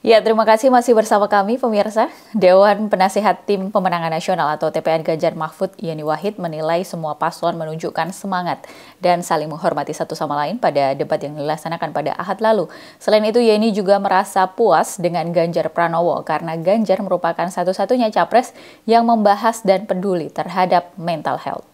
Ya, terima kasih masih bersama kami pemirsa. Dewan Penasehat Tim Pemenangan Nasional atau TPN Ganjar Mahfud Yeni Wahid menilai semua paslon menunjukkan semangat dan saling menghormati satu sama lain pada debat yang dilaksanakan pada Ahad lalu. Selain itu, Yeni juga merasa puas dengan Ganjar Pranowo karena Ganjar merupakan satu-satunya capres yang membahas dan peduli terhadap mental health.